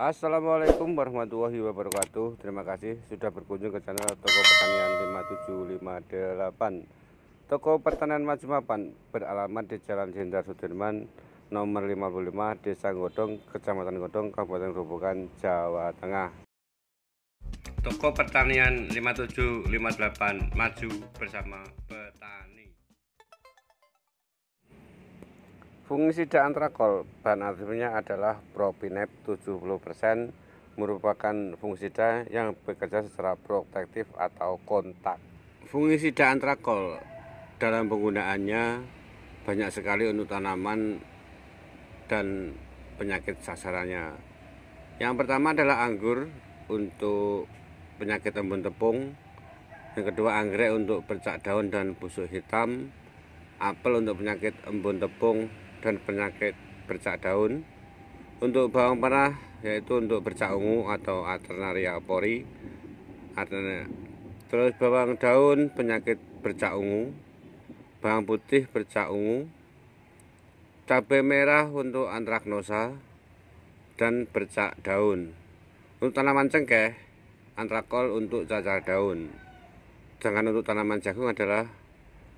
Assalamualaikum warahmatullahi wabarakatuh Terima kasih sudah berkunjung ke channel Toko Pertanian 5758 Toko Pertanian Maju Beralamat di Jalan Jenderal Sudirman Nomor 55 Desa Godong Kecamatan Godong Kabupaten Grobogan Jawa Tengah Toko Pertanian 5758 Maju bersama petani Fungsi deantrakol bahan aktifnya adalah propinep 70% merupakan fungisida yang bekerja secara protektif atau kontak. Fungisida antrakol dalam penggunaannya banyak sekali untuk tanaman dan penyakit sasarannya. Yang pertama adalah anggur untuk penyakit embun tepung. Yang kedua anggrek untuk bercak daun dan busuk hitam. Apel untuk penyakit embun tepung dan penyakit bercak daun untuk bawang merah yaitu untuk bercak ungu atau alternaria pori terus bawang daun penyakit bercak ungu bawang putih bercak ungu cabai merah untuk antraknosa dan bercak daun untuk tanaman cengkeh antrakol untuk cacar daun jangan untuk tanaman jagung adalah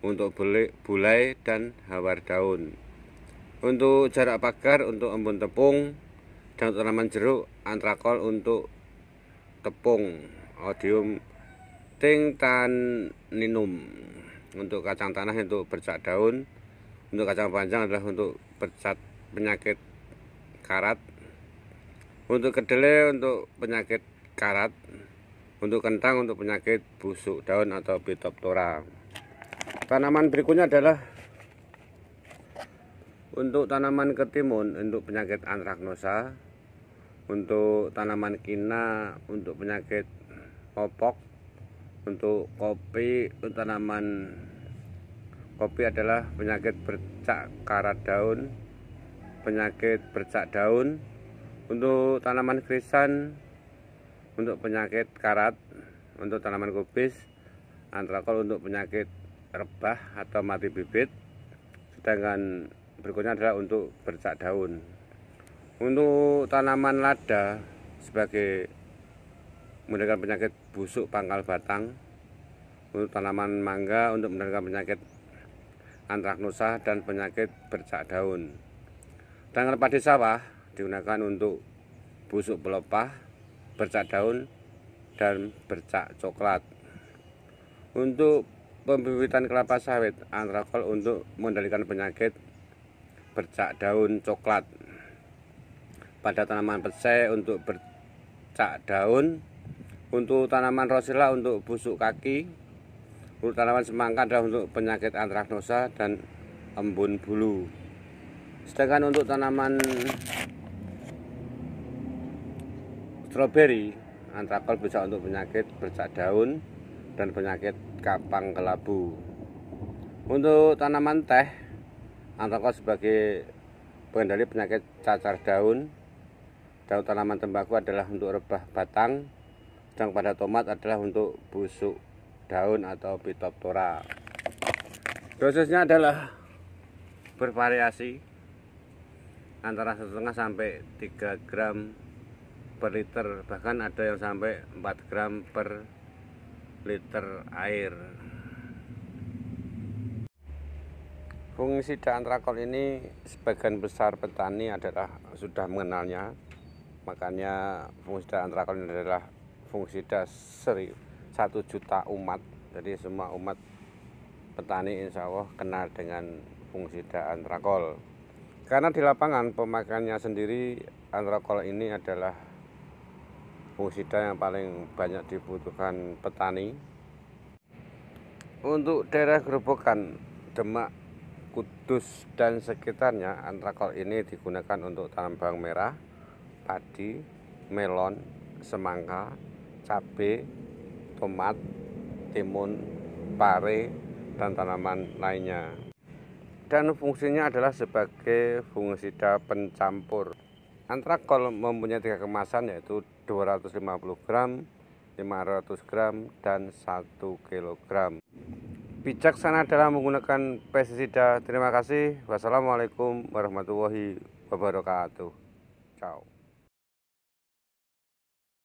untuk bulai dan hawar daun untuk jarak pagar untuk embun tepung dan untuk tanaman jeruk antrakol untuk tepung odium tingtaninum untuk kacang tanah untuk bercak daun untuk kacang panjang adalah untuk bercak penyakit karat untuk kedelai untuk penyakit karat untuk kentang untuk penyakit busuk daun atau pitoptora tanaman berikutnya adalah untuk tanaman ketimun untuk penyakit antraknosa, untuk tanaman kina untuk penyakit popok, untuk kopi untuk tanaman kopi adalah penyakit bercak karat daun, penyakit bercak daun. Untuk tanaman krisan untuk penyakit karat, untuk tanaman kubis antrakol untuk penyakit rebah atau mati bibit sedangkan berikutnya adalah untuk bercak daun untuk tanaman lada sebagai mendengar penyakit busuk pangkal batang untuk tanaman mangga untuk mendengar penyakit antraknosa dan penyakit bercak daun Tanaman padi sawah digunakan untuk busuk pelepah bercak daun dan bercak coklat untuk pembibitan kelapa sawit antrakol untuk mengendalikan penyakit bercak daun coklat pada tanaman petai untuk bercak daun untuk tanaman rosella untuk busuk kaki untuk tanaman semangka adalah untuk penyakit antraknosa dan embun bulu sedangkan untuk tanaman stroberi antrakol bisa untuk penyakit bercak daun dan penyakit kapang kelabu untuk tanaman teh Antoko sebagai pengendali penyakit cacar daun. Daun tanaman tembakau adalah untuk rebah batang, dan pada tomat adalah untuk busuk daun atau pitoptora Dosisnya adalah bervariasi antara setengah sampai 3 gram per liter, bahkan ada yang sampai 4 gram per liter air. Fungsi antrakol ini sebagian besar petani adalah sudah mengenalnya. Makanya fungsi antrakol ini adalah fungsi seri satu juta umat. Jadi semua umat petani insya Allah kenal dengan fungsi antrakol. Karena di lapangan pemakaiannya sendiri antrakol ini adalah fungisida yang paling banyak dibutuhkan petani. Untuk daerah Gerobokan, Demak, Kudus dan sekitarnya antrakol ini digunakan untuk tanam bawang merah, padi, melon, semangka, cabai, tomat, timun, pare, dan tanaman lainnya. Dan fungsinya adalah sebagai fungisida pencampur. Antrakol mempunyai tiga kemasan yaitu 250 gram, 500 gram, dan 1 kilogram bijaksana dalam menggunakan pestisida. Terima kasih. Wassalamualaikum warahmatullahi wabarakatuh. Ciao.